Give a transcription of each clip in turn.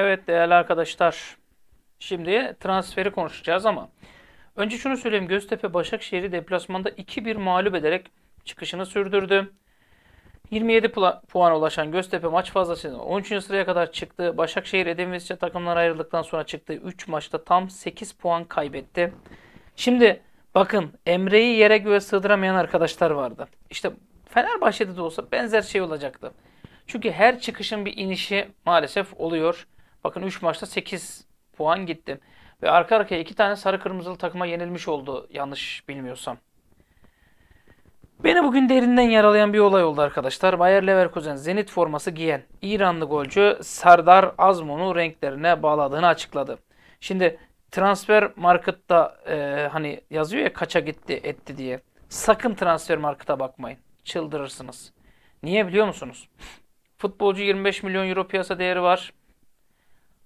Evet değerli arkadaşlar. Şimdi transferi konuşacağız ama önce şunu söyleyeyim. Göztepe Başakşehir'i deplasmanda 2-1 mağlup ederek çıkışını sürdürdü. 27 puan ulaşan Göztepe maç fazlasıyla 13. sıraya kadar çıktı. Başakşehir Edemisçe takımlar ayrıldıktan sonra çıktığı 3 maçta tam 8 puan kaybetti. Şimdi bakın Emre'yi yere göğe sığdıramayan arkadaşlar vardı. İşte Fenerbahçe'de de olsa benzer şey olacaktı. Çünkü her çıkışın bir inişi maalesef oluyor. Bakın 3 maçta 8 puan gittim Ve arka arkaya 2 tane sarı kırmızılı takıma yenilmiş oldu yanlış bilmiyorsam. Beni bugün derinden yaralayan bir olay oldu arkadaşlar. Bayer Leverkusen Zenit forması giyen İranlı golcü Serdar Azmon'u renklerine bağladığını açıkladı. Şimdi transfer marketta e, hani yazıyor ya kaça gitti etti diye. Sakın transfer marketa bakmayın. Çıldırırsınız. Niye biliyor musunuz? Futbolcu 25 milyon euro piyasa değeri var.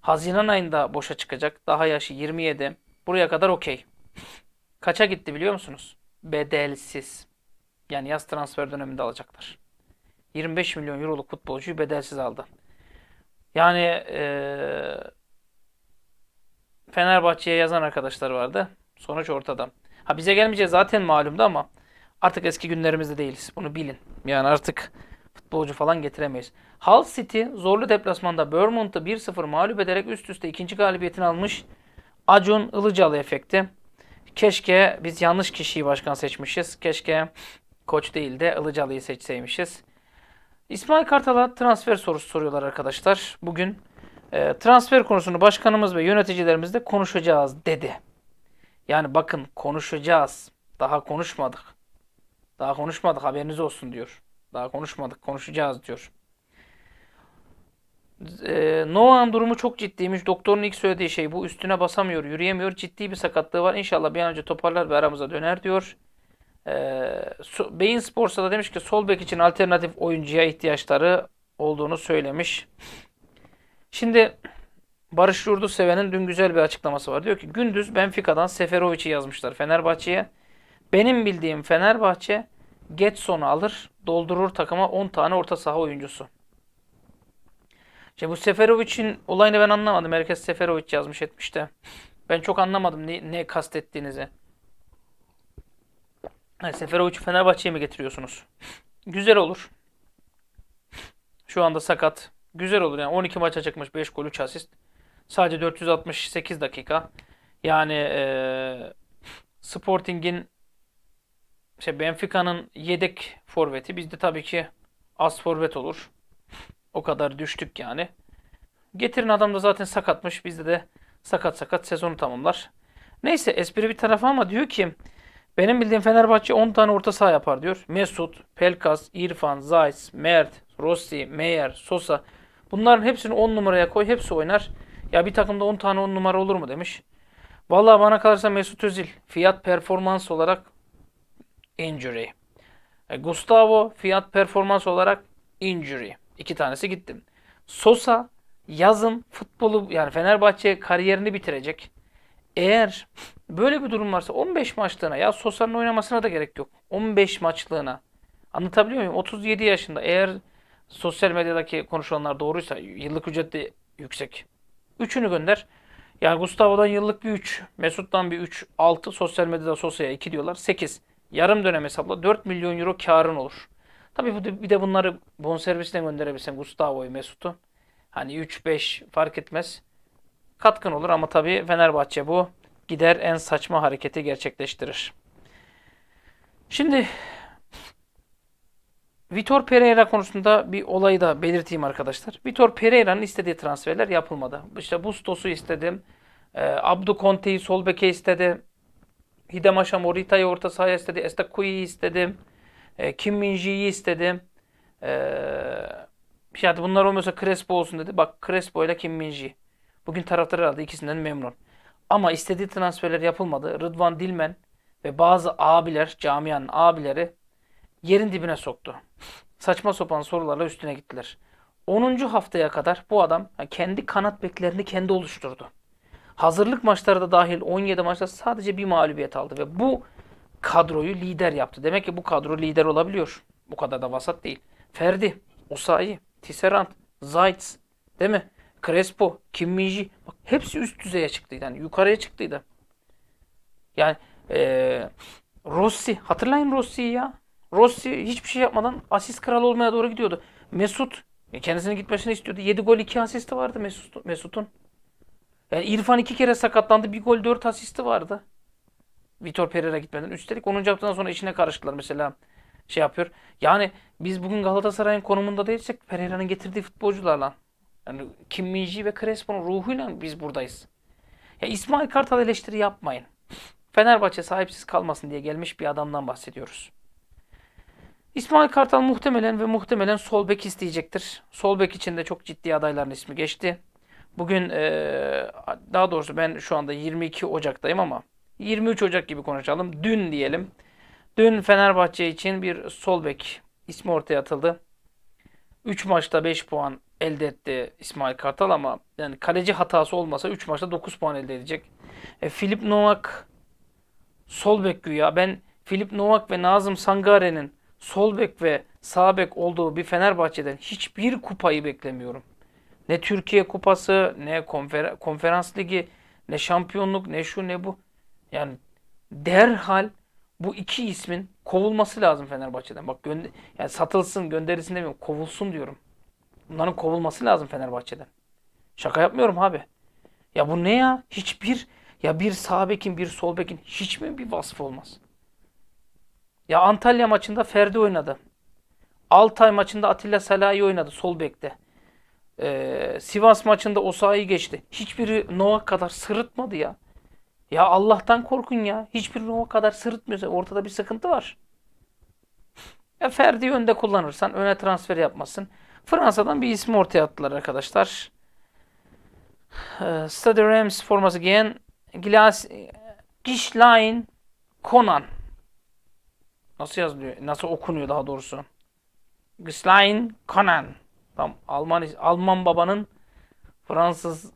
Haziran ayında boşa çıkacak. Daha yaşı 27. Buraya kadar okey. Kaça gitti biliyor musunuz? Bedelsiz. Yani yaz transfer döneminde alacaklar. 25 milyon euroluk futbolcuyu bedelsiz aldı. Yani ee, Fenerbahçe'ye yazan arkadaşlar vardı. Sonuç ortada. Ha bize gelmeyeceği zaten malumdu ama artık eski günlerimizde değiliz. Bunu bilin. Yani artık futbolcu falan getiremeyiz. Hull City zorlu deplasmanda Bournemouth'u 1-0 mağlup ederek üst üste ikinci galibiyetini almış. Acun Ilıcalı efekti. Keşke biz yanlış kişiyi başkan seçmişiz. Keşke koç değil de Ilıcalı'yı seçseymişiz. İsmail Kartal'a transfer sorusu soruyorlar arkadaşlar. Bugün e, transfer konusunu başkanımız ve yöneticilerimizle konuşacağız dedi. Yani bakın konuşacağız. Daha konuşmadık. Daha konuşmadık haberiniz olsun diyor. Daha konuşmadık, konuşacağız diyor. Ee, Noah'ın durumu çok ciddiymiş. Doktorun ilk söylediği şey bu. Üstüne basamıyor, yürüyemiyor. Ciddi bir sakatlığı var. İnşallah bir an önce toparlar ve aramıza döner diyor. Ee, Beyin Sports'a da demiş ki sol bek için alternatif oyuncuya ihtiyaçları olduğunu söylemiş. Şimdi Barış Yurdu Seven'in dün güzel bir açıklaması var. Diyor ki gündüz Benfica'dan Seferovic'i yazmışlar Fenerbahçe'ye. Benim bildiğim Fenerbahçe Getson'u alır, doldurur takıma 10 tane orta saha oyuncusu. İşte bu Seferovic'in olayını ben anlamadım. Herkes Seferovic yazmış etmiş de. Ben çok anlamadım ne, ne kastettiğinizi. Yani Seferovic'i Fenerbahçe'ye mi getiriyorsunuz? Güzel olur. Şu anda sakat. Güzel olur yani 12 maça çıkmış 5 gol 3 asist. Sadece 468 dakika. Yani e, Sporting'in işte Benfica'nın yedek forveti bizde tabii ki az forvet olur. O kadar düştük yani. Getirin adam da zaten sakatmış. Bizde de sakat sakat sezonu tamamlar. Neyse espri bir tarafa ama diyor ki benim bildiğim Fenerbahçe 10 tane orta saha yapar diyor. Mesut, Pelkas, İrfan, Zayt, Mert, Rossi, Meyer, Sosa. Bunların hepsini 10 numaraya koy. Hepsi oynar. Ya bir takımda 10 tane 10 numara olur mu demiş. Vallahi bana kalırsa Mesut Özil fiyat performans olarak injury. E, Gustavo fiyat performans olarak injury. İki tanesi gittim. Sosa yazın futbolu yani Fenerbahçe kariyerini bitirecek. Eğer böyle bir durum varsa 15 maçlığına ya Sosa'nın oynamasına da gerek yok. 15 maçlığına. Anlatabiliyor muyum? 37 yaşında eğer sosyal medyadaki konuşulanlar doğruysa yıllık ücret de yüksek. Üçünü gönder. Yani Gustavo'dan yıllık bir 3, Mesut'tan bir 3, 6, sosyal medyada Sosa'ya 2 diyorlar. 8. Yarım dönem hesapla 4 milyon euro karın olur. Tabii bir de bunları bonservisle gönderebilsen Gustavo'yu, Mesut'u. Hani 3-5 fark etmez. Katkın olur ama tabii Fenerbahçe bu gider en saçma hareketi gerçekleştirir. Şimdi Vitor Pereira konusunda bir olayı da belirteyim arkadaşlar. Vitor Pereira'nın istediği transferler yapılmadı. İşte Bustos'u istedim. E, Abdu Conte'yi sol istedi. Hidemaş'a Morita'yı orta sahaya istedi. Estakui'yi istedim. E, Kim Minji'yi istedim. E, yani bunlar olmuyorsa Crespo olsun dedi. Bak Crespo ile Kim Minji. Bugün taraftar herhalde ikisinden memnun. Ama istediği transferler yapılmadı. Rıdvan Dilmen ve bazı abiler, camianın abileri yerin dibine soktu. Saçma sopan sorularla üstüne gittiler. 10. haftaya kadar bu adam kendi kanat beklerini kendi oluşturdu. Hazırlık maçları da dahil 17 maçta sadece bir mağlubiyet aldı ve bu kadroyu lider yaptı. Demek ki bu kadro lider olabiliyor. Bu kadar da vasat değil. Ferdi, Usai, Tisserand, Zaitz, değil mi? Crespo, Kimminji bak hepsi üst düzeye çıktıydı. Yani yukarıya çıktıydı. Yani ee, Rossi, hatırlayın Rossi'yi ya. Rossi hiçbir şey yapmadan asist kralı olmaya doğru gidiyordu. Mesut e, kendisinin gitmesini istiyordu. 7 gol 2 asisti vardı Mesut, Mesut'un. Yani İrfan iki kere sakatlandı. Bir gol dört asisti vardı. Vitor Pereira gitmeden. Üstelik 10. haftadan sonra işine karıştılar mesela. Şey yapıyor. Yani biz bugün Galatasaray'ın konumunda değilsek Pereira'nın getirdiği futbolcularla. Yani Kim Minji ve Crespo'nun ruhuyla biz buradayız. Ya İsmail Kartal eleştiri yapmayın. Fenerbahçe sahipsiz kalmasın diye gelmiş bir adamdan bahsediyoruz. İsmail Kartal muhtemelen ve muhtemelen sol bek isteyecektir. Sol bek için de çok ciddi adayların ismi geçti. Bugün e, daha doğrusu ben şu anda 22 Ocak'tayım ama 23 Ocak gibi konuşalım. Dün diyelim. Dün Fenerbahçe için bir sol bek ismi ortaya atıldı. 3 maçta 5 puan elde etti İsmail Kartal ama yani kaleci hatası olmasa 3 maçta 9 puan elde edecek. E, Filip Novak sol bek güya. Ben Filip Novak ve Nazım Sangare'nin sol bek ve sağ bek olduğu bir Fenerbahçe'den hiçbir kupayı beklemiyorum. Ne Türkiye Kupası, ne konfer Konferans Ligi, ne şampiyonluk, ne şu ne bu. Yani derhal bu iki ismin kovulması lazım Fenerbahçe'den. Bak gönder yani satılsın, gönderilsin demiyorum. Kovulsun diyorum. Bunların kovulması lazım Fenerbahçe'den. Şaka yapmıyorum abi. Ya bu ne ya? Hiçbir ya bir sağ bekin bir sol bekin hiç mi bir vasfı olmaz? Ya Antalya maçında Ferdi oynadı. Altay maçında Atilla Salahi oynadı sol bekte. Ee, Sivas maçında o Osayi geçti. Hiçbiri Novak kadar sırıtmadı ya. Ya Allah'tan korkun ya. Hiçbir Novak kadar sırıtmıyorsa ortada bir sıkıntı var. Ya Ferdi önde kullanırsan öne transfer yapmasın. Fransa'dan bir ismi ortaya attılar arkadaşlar. Ee, Stade Reims forması giyen Glas Gishlain Conan. Nasıl yazılıyor? Nasıl okunuyor daha doğrusu? Gislain Conan. Tam Alman, Alman babanın Fransız,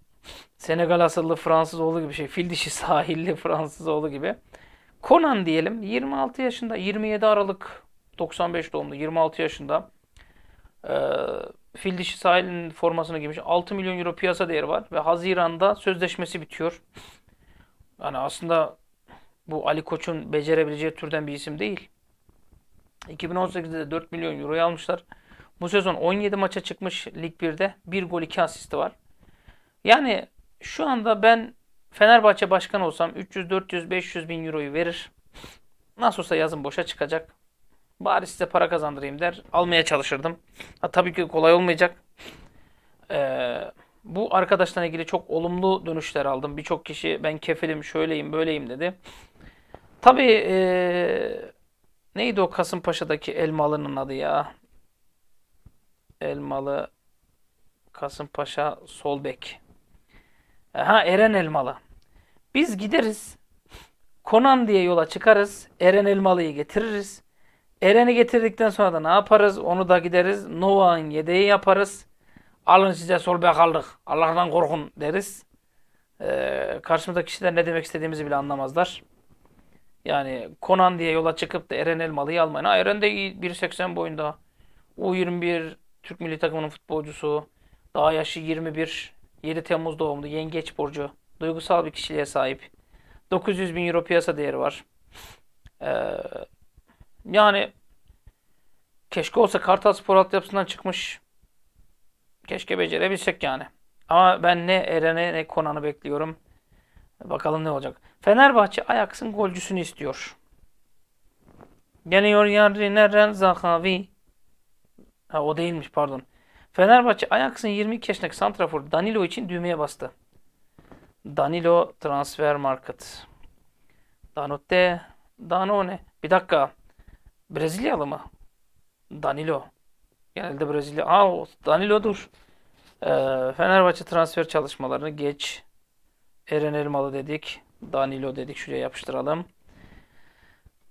Senegal asıllı Fransız oğlu gibi şey. Fil dişi sahilli Fransız oğlu gibi. Conan diyelim 26 yaşında 27 Aralık 95 doğumlu 26 yaşında e, fil dişi sahilinin formasını giymiş 6 milyon euro piyasa değeri var ve Haziran'da sözleşmesi bitiyor. Yani aslında bu Ali Koç'un becerebileceği türden bir isim değil. 2018'de de 4 milyon Euro'yu almışlar. Bu sezon 17 maça çıkmış Lig 1'de. 1 gol 2 asisti var. Yani şu anda ben Fenerbahçe başkanı olsam 300, 400, 500 bin euroyu verir. Nasıl olsa yazın boşa çıkacak. Bari size para kazandırayım der. Almaya çalışırdım. Ha, tabii ki kolay olmayacak. Ee, bu arkadaştan ilgili çok olumlu dönüşler aldım. Birçok kişi ben kefilim, şöyleyim, böyleyim dedi. Tabii ee, neydi o Kasımpaşa'daki Elmalı'nın adı ya? Elmalı Kasımpaşa sol bek. Ha Eren Elmalı. Biz gideriz. Konan diye yola çıkarız. Eren Elmalı'yı getiririz. Eren'i getirdikten sonra da ne yaparız? Onu da gideriz. Nova'nın yedeği yaparız. Alın size sol bek aldık. Allah'tan korkun deriz. Ee, karşımızdaki kişiler ne demek istediğimizi bile anlamazlar. Yani Konan diye yola çıkıp da Eren Elmalı'yı almayın. Ha Eren de iyi 1.80 boyunda. U21 Türk milli takımının futbolcusu. Daha yaşı 21. 7 Temmuz doğumlu. Yengeç burcu. Duygusal bir kişiliğe sahip. 900 bin euro piyasa değeri var. Ee, yani keşke olsa Kartal Spor altyapısından çıkmış. Keşke becerebilsek yani. Ama ben ne Eren'e ne Konan'ı bekliyorum. Bakalım ne olacak. Fenerbahçe Ajax'ın golcüsünü istiyor. Geliyor yarın Eren Zahavi. Ha o değilmiş pardon. Fenerbahçe Ajax'ın 22 yaşındaki santrafor Danilo için düğmeye bastı. Danilo Transfer Market. Danote, Danone. Bir dakika. Brezilyalı mı? Danilo. Genelde Brezilya. Aa Danilo dur. Ee, Fenerbahçe transfer çalışmalarını geç. Eren Elmalı dedik. Danilo dedik. Şuraya yapıştıralım.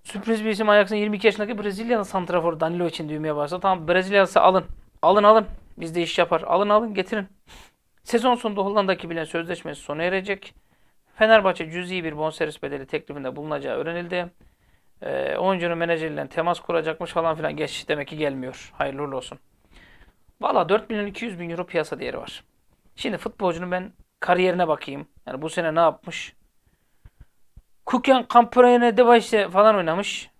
Sürpriz bir isim Ajax'ın 22 yaşındaki Brezilyalı santraforu Danilo için düğmeye başladı Tamam Brezilyalısı alın. Alın alın. biz de iş yapar. Alın alın getirin. Sezon sonunda Hollanda'daki bilen sözleşmesi sona erecek. Fenerbahçe cüzi bir bonservis bedeli teklifinde bulunacağı öğrenildi. E, oyuncunun menajeriyle temas kuracakmış falan filan. Geç demek ki gelmiyor. Hayırlı olsun. Valla 4 milyon 200 bin euro piyasa değeri var. Şimdi futbolcunun ben kariyerine bakayım. Yani bu sene ne yapmış? Kuken Campone de başta falan oynamış.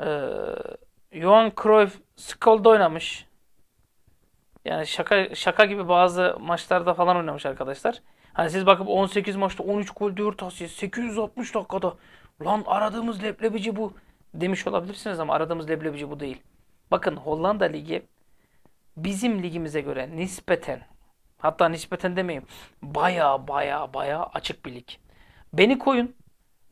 Ee, Johan Cruyff Skolda oynamış. Yani şaka şaka gibi bazı maçlarda falan oynamış arkadaşlar. Hani siz bakıp 18 maçta 13 gol 4 asist 860 dakikada lan aradığımız leblebici bu demiş olabilirsiniz ama aradığımız leblebici bu değil. Bakın Hollanda Ligi bizim ligimize göre nispeten hatta nispeten demeyeyim baya baya baya açık bir lig. Beni koyun.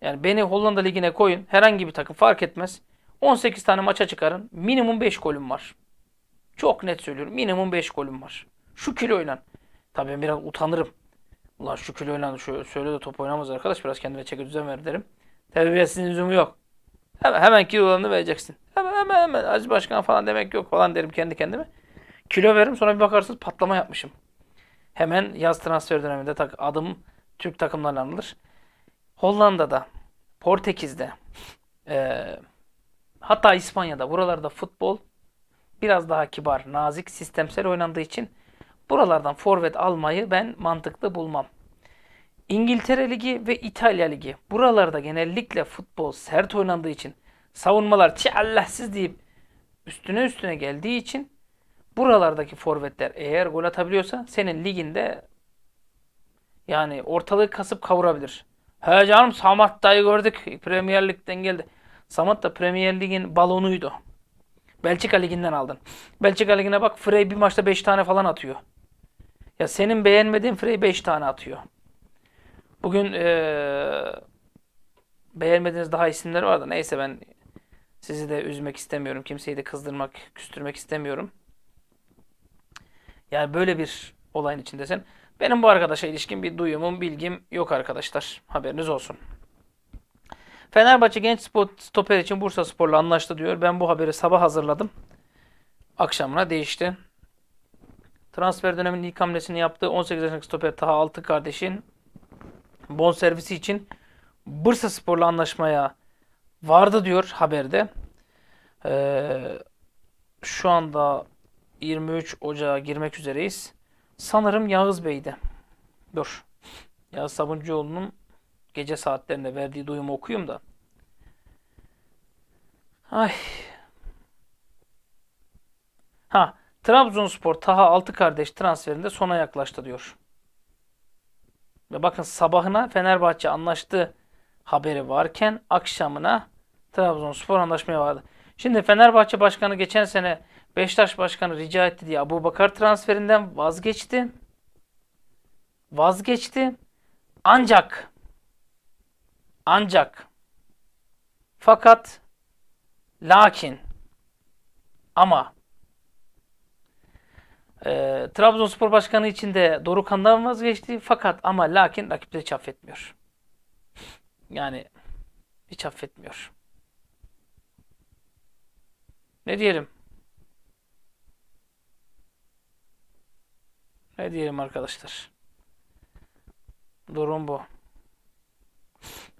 Yani beni Hollanda Ligi'ne koyun. Herhangi bir takım fark etmez. 18 tane maça çıkarın. Minimum 5 golüm var. Çok net söylüyorum. Minimum 5 golüm var. Şu kilo oynan, Tabii ben biraz utanırım. Ulan şu kiloyla şöyle, şöyle de top oynamaz arkadaş. Biraz kendine çeki düzen ver derim. Terbiyesinin lüzumu yok. Hemen, hemen kilolarını vereceksin. Hemen hemen hemen. Aziz Başkan falan demek yok falan derim kendi kendime. Kilo veririm sonra bir bakarsınız patlama yapmışım. Hemen yaz transfer döneminde tak adım Türk takımlarına anılır. Hollanda'da, Portekiz'de, e, hatta İspanya'da buralarda futbol biraz daha kibar, nazik, sistemsel oynandığı için buralardan forvet almayı ben mantıklı bulmam. İngiltere Ligi ve İtalya Ligi buralarda genellikle futbol sert oynandığı için savunmalar çi Allahsiz deyip üstüne üstüne geldiği için buralardaki forvetler eğer gol atabiliyorsa senin liginde yani ortalığı kasıp kavurabilir. He canım Samat dayı gördük. Premier Lig'den geldi. Samat da Premier Lig'in balonuydu. Belçika Ligi'nden aldın. Belçika Ligi'ne bak Frey bir maçta 5 tane falan atıyor. Ya senin beğenmediğin Frey 5 tane atıyor. Bugün ee, beğenmediğiniz daha isimler vardı. Neyse ben sizi de üzmek istemiyorum. Kimseyi de kızdırmak, küstürmek istemiyorum. Yani böyle bir olayın içindesin. Benim bu arkadaşa ilişkin bir duyumum, bilgim yok arkadaşlar. Haberiniz olsun. Fenerbahçe genç stoper için Bursa Spor'la anlaştı diyor. Ben bu haberi sabah hazırladım. Akşamına değişti. Transfer döneminin ilk hamlesini yaptığı 18 yaşındaki stoper Taha Altı kardeşin bon servisi için Bursa Spor'la anlaşmaya vardı diyor haberde. Ee, şu anda 23 Ocağı girmek üzereyiz. Sanırım Yağız Beydi. Dur. Yağız Sabuncuoğlu'nun gece saatlerinde verdiği duyumu okuyayım da. Ay. Ha, Trabzonspor Taha altı kardeş transferinde sona yaklaştı diyor. Ve bakın sabahına Fenerbahçe anlaştı haberi varken akşamına Trabzonspor anlaşmaya vardı. Şimdi Fenerbahçe Başkanı geçen sene Beşiktaş Başkanı rica etti diye Abu Bakar transferinden vazgeçti. Vazgeçti. Ancak ancak fakat lakin ama e, Trabzonspor Başkanı için de Dorukan'dan vazgeçti. Fakat ama lakin rakipleri hiç affetmiyor. Yani hiç affetmiyor. Ne diyelim? Ne diyelim arkadaşlar. Durum bu.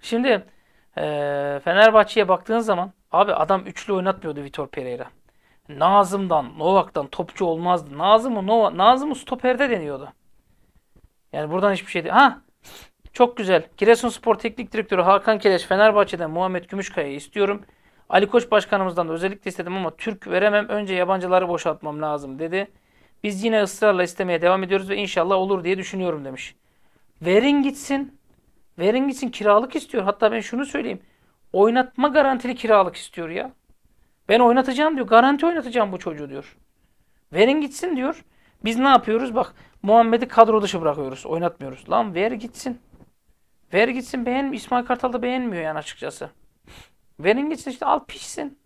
Şimdi e, Fenerbahçe'ye baktığın zaman abi adam üçlü oynatmıyordu Vitor Pereira. Nazım'dan, Novak'tan topçu olmazdı. Nazım'ı Nova, Nazım'ı stoperde deniyordu. Yani buradan hiçbir şey değil. Ha çok güzel. Giresunspor Teknik Direktörü Hakan Keleş Fenerbahçe'den Muhammed Gümüşkaya'yı istiyorum. Ali Koç Başkanımızdan da özellikle istedim ama Türk veremem. Önce yabancıları boşaltmam lazım dedi. Biz yine ısrarla istemeye devam ediyoruz ve inşallah olur diye düşünüyorum demiş. Verin gitsin. Verin gitsin kiralık istiyor. Hatta ben şunu söyleyeyim. Oynatma garantili kiralık istiyor ya. Ben oynatacağım diyor. Garanti oynatacağım bu çocuğu diyor. Verin gitsin diyor. Biz ne yapıyoruz? Bak Muhammed'i kadro dışı bırakıyoruz. Oynatmıyoruz. Lan ver gitsin. Ver gitsin beğen İsmail Kartal da beğenmiyor yani açıkçası. Verin gitsin işte al pişsin.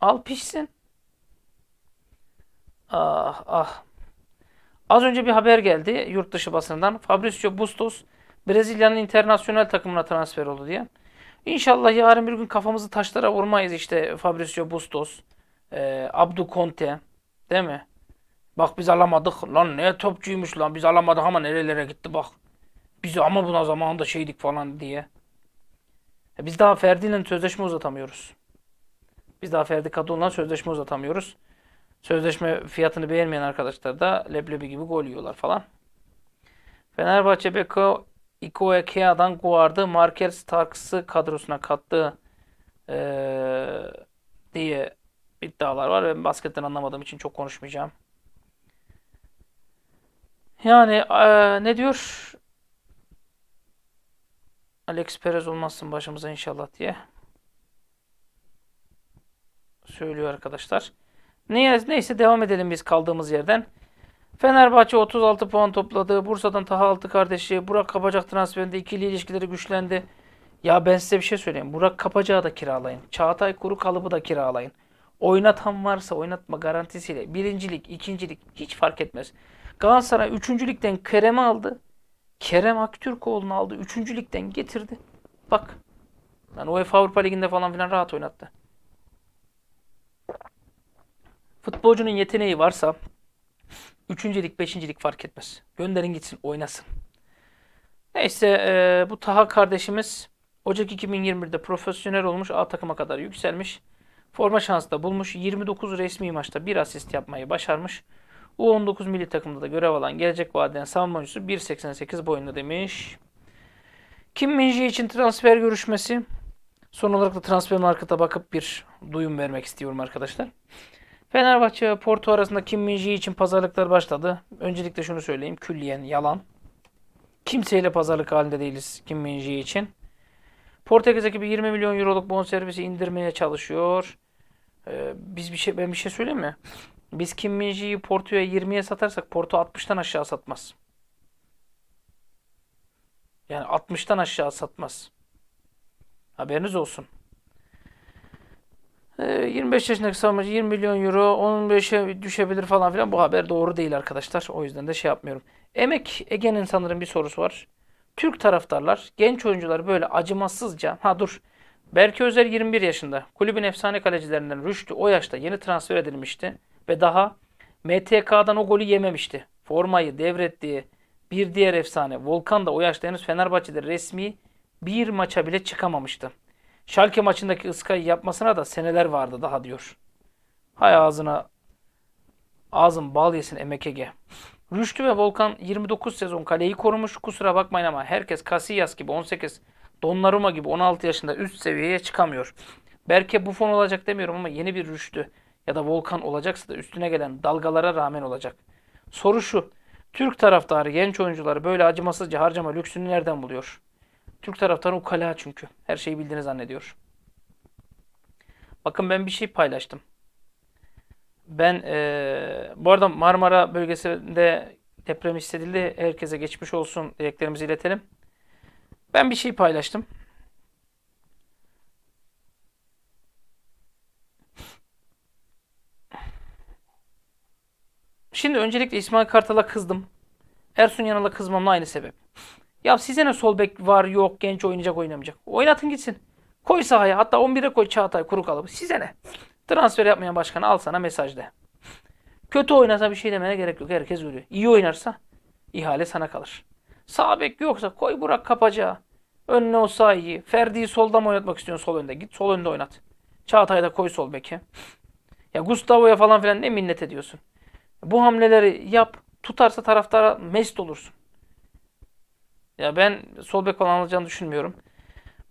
Al pişsin. Ah ah. Az önce bir haber geldi yurt dışı basından. Fabricio Bustos Brezilya'nın internasyonel takımına transfer oldu diye. İnşallah yarın bir gün kafamızı taşlara vurmayız işte Fabricio Bustos, e, Abdu Conte değil mi? Bak biz alamadık lan ne topçuymuş lan biz alamadık ama nerelere gitti bak. Biz ama buna zamanında şeydik falan diye. E biz daha Ferdi'yle sözleşme uzatamıyoruz. Biz daha Ferdi Kadıoğlu'na sözleşme uzatamıyoruz. Sözleşme fiyatını beğenmeyen arkadaşlar da leblebi gibi gol yiyorlar falan. Fenerbahçe Beko Iko Ekea'dan Guard'ı Marker Starks'ı kadrosuna kattı e, ee, diye iddialar var. Ben basketten anlamadığım için çok konuşmayacağım. Yani e, ne diyor? Alex Perez olmazsın başımıza inşallah diye söylüyor arkadaşlar. Neyse, neyse devam edelim biz kaldığımız yerden. Fenerbahçe 36 puan topladı. Bursa'dan Taha Altı kardeşi Burak Kapacak transferinde ikili ilişkileri güçlendi. Ya ben size bir şey söyleyeyim. Burak Kapacak'ı da kiralayın. Çağatay Kuru Kalıbı da kiralayın. Oynatan varsa oynatma garantisiyle. Birincilik, ikincilik hiç fark etmez. Galatasaray üçüncülükten Kerem'i aldı. Kerem Aktürkoğlu'nu aldı. Üçüncülükten getirdi. Bak. Yani UEFA Avrupa Ligi'nde falan filan rahat oynattı. Futbolcunun yeteneği varsa üçüncülük, beşincilik fark etmez. Gönderin gitsin, oynasın. Neyse e, bu Taha kardeşimiz Ocak 2021'de profesyonel olmuş A takıma kadar yükselmiş. Forma şansı da bulmuş. 29 resmi maçta bir asist yapmayı başarmış. U19 milli takımda da görev alan gelecek vadeden savunma oyuncusu 1.88 boyunda demiş. Kim Minji için transfer görüşmesi? Son olarak da transfer markete bakıp bir duyum vermek istiyorum arkadaşlar. Fenerbahçe ve Porto arasında Kim Minji için pazarlıklar başladı. Öncelikle şunu söyleyeyim. Külliyen yalan. Kimseyle pazarlık halinde değiliz Kim Minji için. Portekiz ekibi 20 milyon euroluk bonservisi indirmeye çalışıyor. Ee, biz bir şey ben bir şey söyleyeyim mi? Biz Kim Minji'yi Porto'ya 20'ye satarsak Porto 60'tan aşağı satmaz. Yani 60'tan aşağı satmaz. Haberiniz olsun. 25 ee, yaşındaki savunmacı 20 milyon euro 15'e düşebilir falan filan. Bu haber doğru değil arkadaşlar. O yüzden de şey yapmıyorum. Emek Ege'nin sanırım bir sorusu var. Türk taraftarlar genç oyuncular böyle acımasızca ha dur Berke Özer 21 yaşında. Kulübün efsane kalecilerinden Rüştü o yaşta yeni transfer edilmişti ve daha MTK'dan o golü yememişti. Formayı devrettiği bir diğer efsane Volkan da o yaşta henüz Fenerbahçe'de resmi bir maça bile çıkamamıştı. Şalke maçındaki ıskayı yapmasına da seneler vardı daha diyor. Hay ağzına ağzın bal yesin MKG. Rüştü ve Volkan 29 sezon kaleyi korumuş. Kusura bakmayın ama herkes Casillas gibi 18, Donnarumma gibi 16 yaşında üst seviyeye çıkamıyor. Berke Buffon olacak demiyorum ama yeni bir Rüştü ya da Volkan olacaksa da üstüne gelen dalgalara rağmen olacak. Soru şu. Türk taraftarı genç oyuncuları böyle acımasızca harcama lüksünü nereden buluyor? Türk taraftarı ukala çünkü. Her şeyi bildiğini zannediyor. Bakın ben bir şey paylaştım. Ben ee, bu arada Marmara bölgesinde deprem hissedildi. Herkese geçmiş olsun dileklerimizi iletelim. Ben bir şey paylaştım. Şimdi öncelikle İsmail Kartal'a kızdım. Ersun Yanal'a kızmamla aynı sebep. Ya size ne sol bek var yok genç oynayacak oynamayacak. Oynatın gitsin. Koy sahaya hatta 11'e koy Çağatay kuru kalıbı. Size ne? Transfer yapmayan başkanı al sana mesaj de. Kötü oynasa bir şey demene gerek yok. Herkes görüyor. İyi oynarsa ihale sana kalır. Sağ bek yoksa koy Burak kapacağı. Önüne o sahiyi. Ferdi'yi solda mı oynatmak istiyorsun sol önde? Git sol önde oynat. Çağatay'ı da koy sol beke. Ya Gustavo'ya falan filan ne minnet ediyorsun? Bu hamleleri yap. Tutarsa taraftara mest olursun. Ya ben sol bek falan alacağını düşünmüyorum.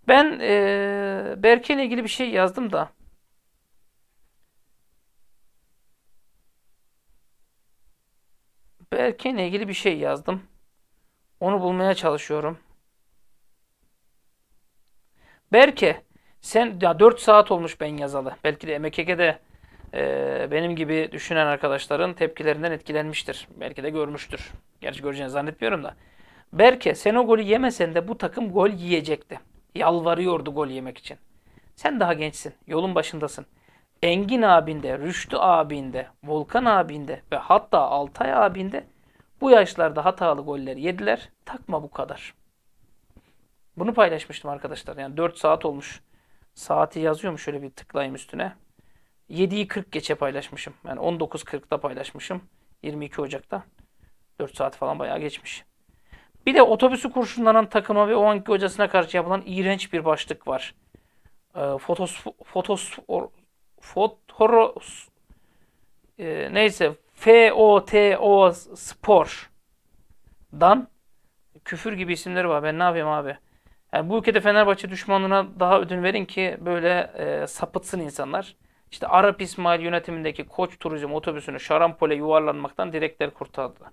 Ben e, Berke ilgili bir şey yazdım da. Berke ilgili bir şey yazdım. Onu bulmaya çalışıyorum. Berke sen ya 4 saat olmuş ben yazalı. Belki de MKK'de e, benim gibi düşünen arkadaşların tepkilerinden etkilenmiştir. Belki de görmüştür. Gerçi göreceğini zannetmiyorum da. Berke sen o golü yemesen de bu takım gol yiyecekti. Yalvarıyordu gol yemek için. Sen daha gençsin. Yolun başındasın. Engin abinde, Rüştü abinde, Volkan abinde ve hatta Altay abinde bu yaşlarda hatalı golleri yediler. Takma bu kadar. Bunu paylaşmıştım arkadaşlar. Yani 4 saat olmuş. Saati yazıyorum şöyle bir tıklayayım üstüne. 7'yi 40 geçe paylaşmışım. Yani 19.40'da paylaşmışım. 22 Ocak'ta. 4 saat falan bayağı geçmiş. Bir de otobüsü kurşunlanan takıma ve o anki hocasına karşı yapılan iğrenç bir başlık var. E, fotos, fotos, or, fotoros, e, neyse FOTO Spor'dan küfür gibi isimleri var. Ben ne yapayım abi? Yani bu ülkede Fenerbahçe düşmanlığına daha ödün verin ki böyle e, sapıtsın insanlar. İşte Arap İsmail yönetimindeki koç turizm otobüsünü şarampole yuvarlanmaktan direkler kurtardı.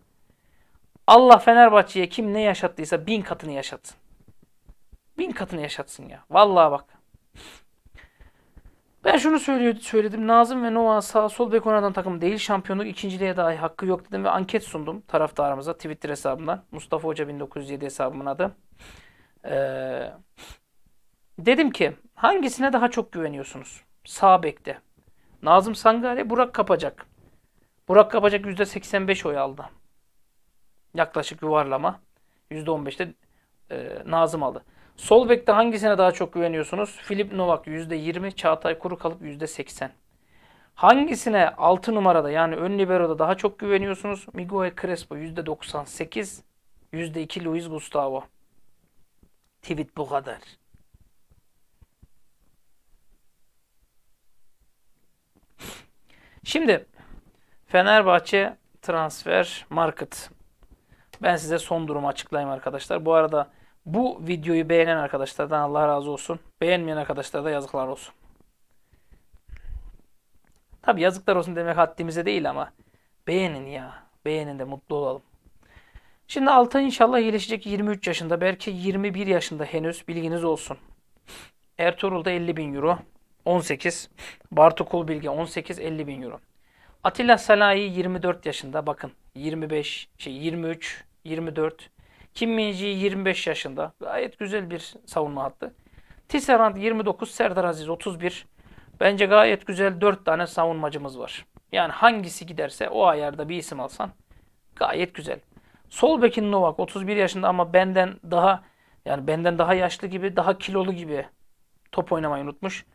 Allah Fenerbahçe'ye kim ne yaşattıysa bin katını yaşatsın. Bin katını yaşatsın ya. Vallahi bak. Ben şunu söyledim. Nazım ve Nova sağ sol bek oynadan takım değil. Şampiyonluk ikinciliğe dahi hakkı yok dedim ve anket sundum taraftarımıza Twitter hesabından. Mustafa Hoca 1907 hesabımın adı. Ee, dedim ki hangisine daha çok güveniyorsunuz? Sağ bekte. Nazım Sangare Burak Kapacak. Burak Kapacak %85 oy aldı. Yaklaşık yuvarlama. %15'te e, Nazım aldı. Sol bekte hangisine daha çok güveniyorsunuz? Filip Novak %20, Çağatay Kurukalıp %80. Hangisine 6 numarada yani ön liberoda daha çok güveniyorsunuz? Miguel Crespo %98, %2 Luis Gustavo. Tweet bu kadar. Şimdi Fenerbahçe transfer market ben size son durumu açıklayayım arkadaşlar. Bu arada bu videoyu beğenen arkadaşlardan Allah razı olsun. Beğenmeyen arkadaşlara da yazıklar olsun. Tabi yazıklar olsun demek haddimize değil ama beğenin ya. Beğenin de mutlu olalım. Şimdi Altay inşallah iyileşecek 23 yaşında. Belki 21 yaşında henüz bilginiz olsun. Ertuğrul'da 50 bin euro. 18. Bartu Kulbilge 18 50 bin euro. Atilla Salahi 24 yaşında. Bakın 25 şey 23 24. Kim Minji 25 yaşında. Gayet güzel bir savunma hattı. Tisserand 29, Serdar Aziz 31. Bence gayet güzel 4 tane savunmacımız var. Yani hangisi giderse o ayarda bir isim alsan gayet güzel. Sol bekin Novak 31 yaşında ama benden daha yani benden daha yaşlı gibi, daha kilolu gibi top oynamayı unutmuş.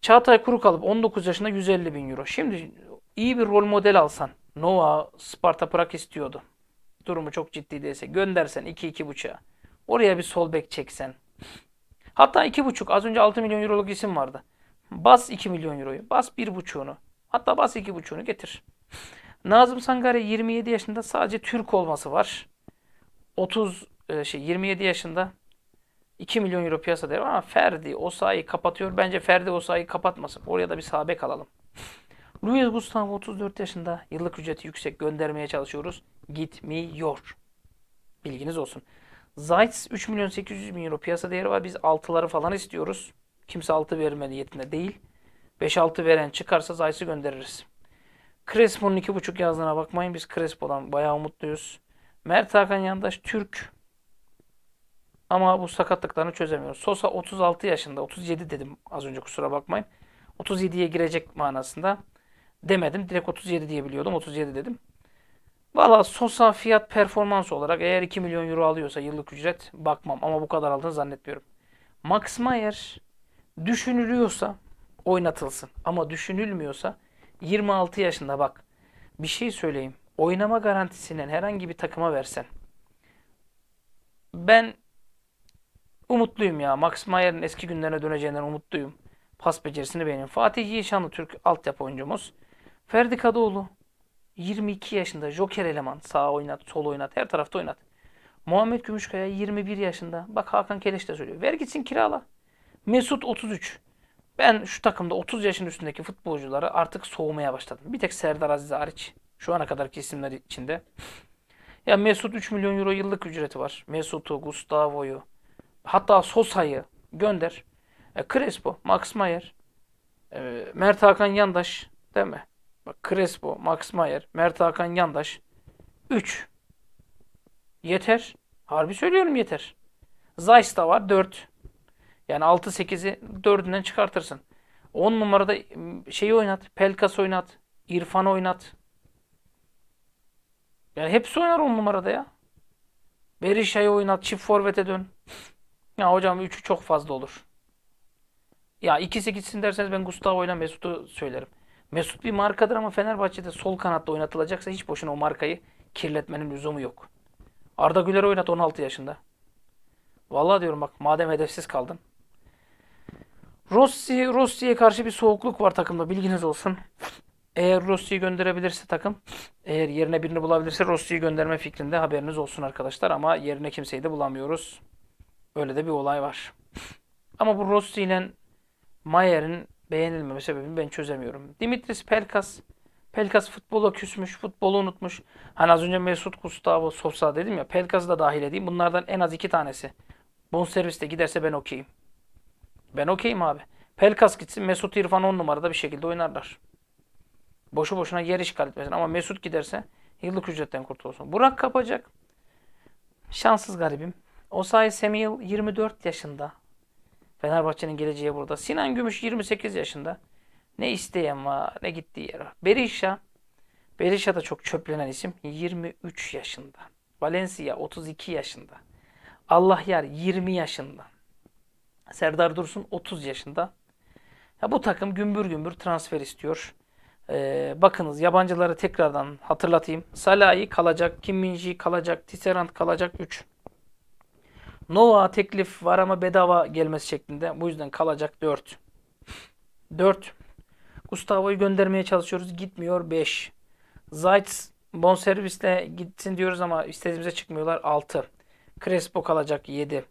Çağatay Kuru kalıp 19 yaşında 150 bin euro. Şimdi iyi bir rol model alsan. Nova Sparta Prag istiyordu durumu çok ciddi değilse göndersen 2-2.5'a oraya bir sol bek çeksen. Hatta 2.5 az önce 6 milyon euroluk isim vardı. Bas 2 milyon euroyu. Bas 1.5'unu. Hatta bas 2.5'unu getir. Nazım Sangare 27 yaşında sadece Türk olması var. 30 e, şey 27 yaşında 2 milyon euro piyasa değeri ama Ferdi Osayi kapatıyor. Bence Ferdi Osayi kapatmasın. Oraya da bir sabek alalım. Louis Gustavo 34 yaşında. Yıllık ücreti yüksek göndermeye çalışıyoruz. Gitmiyor. Bilginiz olsun. Zayt's 3 milyon 800 bin euro piyasa değeri var. Biz 6'ları falan istiyoruz. Kimse 6 verme niyetinde değil. 5-6 veren çıkarsa Zayt'sı göndeririz. Crespo'nun 2.5 yazdığına bakmayın. Biz Crespo'dan bayağı umutluyuz. Mert Hakan Yandaş Türk. Ama bu sakatlıklarını çözemiyoruz. Sosa 36 yaşında. 37 dedim az önce kusura bakmayın. 37'ye girecek manasında demedim. Direkt 37 diyebiliyordum. 37 dedim. Valla sosyal fiyat performans olarak eğer 2 milyon euro alıyorsa yıllık ücret bakmam. Ama bu kadar aldığını zannetmiyorum. Max Mayer düşünülüyorsa oynatılsın. Ama düşünülmüyorsa 26 yaşında bak bir şey söyleyeyim. Oynama garantisinden herhangi bir takıma versen. Ben umutluyum ya. Max Mayer'in eski günlerine döneceğinden umutluyum. Pas becerisini beğeniyorum. Fatih Yiğişanlı Türk altyapı oyuncumuz. Ferdi Kadıoğlu 22 yaşında joker eleman. Sağ oynat, sol oynat, her tarafta oynat. Muhammed Gümüşkaya 21 yaşında. Bak Hakan Keleş de söylüyor. Ver gitsin kirala. Mesut 33. Ben şu takımda 30 yaşın üstündeki futbolcuları artık soğumaya başladım. Bir tek Serdar Aziz hariç. Şu ana kadarki isimler içinde. Ya Mesut 3 milyon euro yıllık ücreti var. Mesut'u, Gustavo'yu, hatta Sosa'yı gönder. E, Crespo, Max Mayer, e, Mert Hakan Yandaş değil mi? Bak Crespo, Max Mayer, Mert Hakan Yandaş. 3. Yeter. Harbi söylüyorum yeter. Zeiss da var 4. Yani 6-8'i 4'ünden çıkartırsın. 10 numarada şeyi oynat. Pelkas oynat. İrfan oynat. Yani hepsi oynar 10 numarada ya. Berisha'yı oynat. Çift forvete dön. ya hocam 3'ü çok fazla olur. Ya 2-8'sin derseniz ben Gustavo ile Mesut'u söylerim. Mesut bir markadır ama Fenerbahçe'de sol kanatta oynatılacaksa hiç boşuna o markayı kirletmenin lüzumu yok. Arda Güler oynat 16 yaşında. Vallahi diyorum bak madem hedefsiz kaldın. Rossi, Rossi'ye karşı bir soğukluk var takımda bilginiz olsun. Eğer Rossi'yi gönderebilirse takım, eğer yerine birini bulabilirse Rossi'yi gönderme fikrinde haberiniz olsun arkadaşlar. Ama yerine kimseyi de bulamıyoruz. Öyle de bir olay var. Ama bu Rossi ile Mayer'in beğenilmeme sebebini ben çözemiyorum. Dimitris Pelkas, Pelkas futbola küsmüş, futbolu unutmuş. Hani az önce Mesut Gustavo Sosa dedim ya, Pelkas'ı da dahil edeyim. Bunlardan en az iki tanesi. bon serviste giderse ben okeyim. Ben okeyim abi. Pelkas gitsin, Mesut İrfan on numarada bir şekilde oynarlar. Boşu boşuna yer işgal etmesin. Ama Mesut giderse yıllık ücretten kurtulsun. Burak kapacak. Şanssız garibim. Osay Samuel 24 yaşında. Fenerbahçe'nin geleceği burada. Sinan Gümüş 28 yaşında. Ne isteyen var ne gittiği yer var. Berisha. Berisha da çok çöplenen isim. 23 yaşında. Valencia 32 yaşında. Allah yer 20 yaşında. Serdar Dursun 30 yaşında. Ya bu takım gümbür gümbür transfer istiyor. Ee, bakınız yabancıları tekrardan hatırlatayım. Salah'ı kalacak, Kim Minji kalacak, Tisserand kalacak 3. Nova teklif var ama bedava gelmesi şeklinde. Bu yüzden kalacak 4. 4. Gustavo'yu göndermeye çalışıyoruz. Gitmiyor 5. Zayt's bonservisle gitsin diyoruz ama istediğimize çıkmıyorlar 6. Crespo kalacak 7.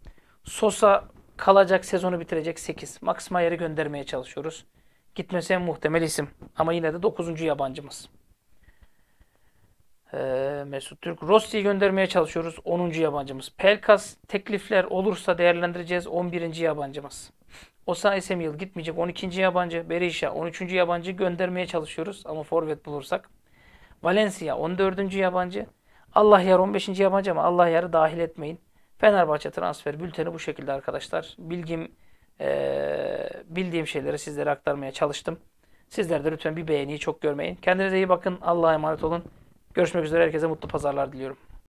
Sosa kalacak sezonu bitirecek 8. Max Mayer'i göndermeye çalışıyoruz. Gitmesi en muhtemel isim. Ama yine de 9. yabancımız. Ee, Mesut Türk. Rossi'yi göndermeye çalışıyoruz. 10. yabancımız. Pelkas teklifler olursa değerlendireceğiz. 11. yabancımız. Osa Esemil gitmeyecek. 12. yabancı. Berisha 13. yabancı göndermeye çalışıyoruz. Ama forvet bulursak. Valencia 14. yabancı. Allah yar 15. yabancı ama Allah yarı dahil etmeyin. Fenerbahçe transfer bülteni bu şekilde arkadaşlar. Bilgim e, bildiğim şeyleri sizlere aktarmaya çalıştım. Sizler de lütfen bir beğeniyi çok görmeyin. Kendinize iyi bakın. Allah'a emanet olun. Görüşmek üzere herkese mutlu pazarlar diliyorum.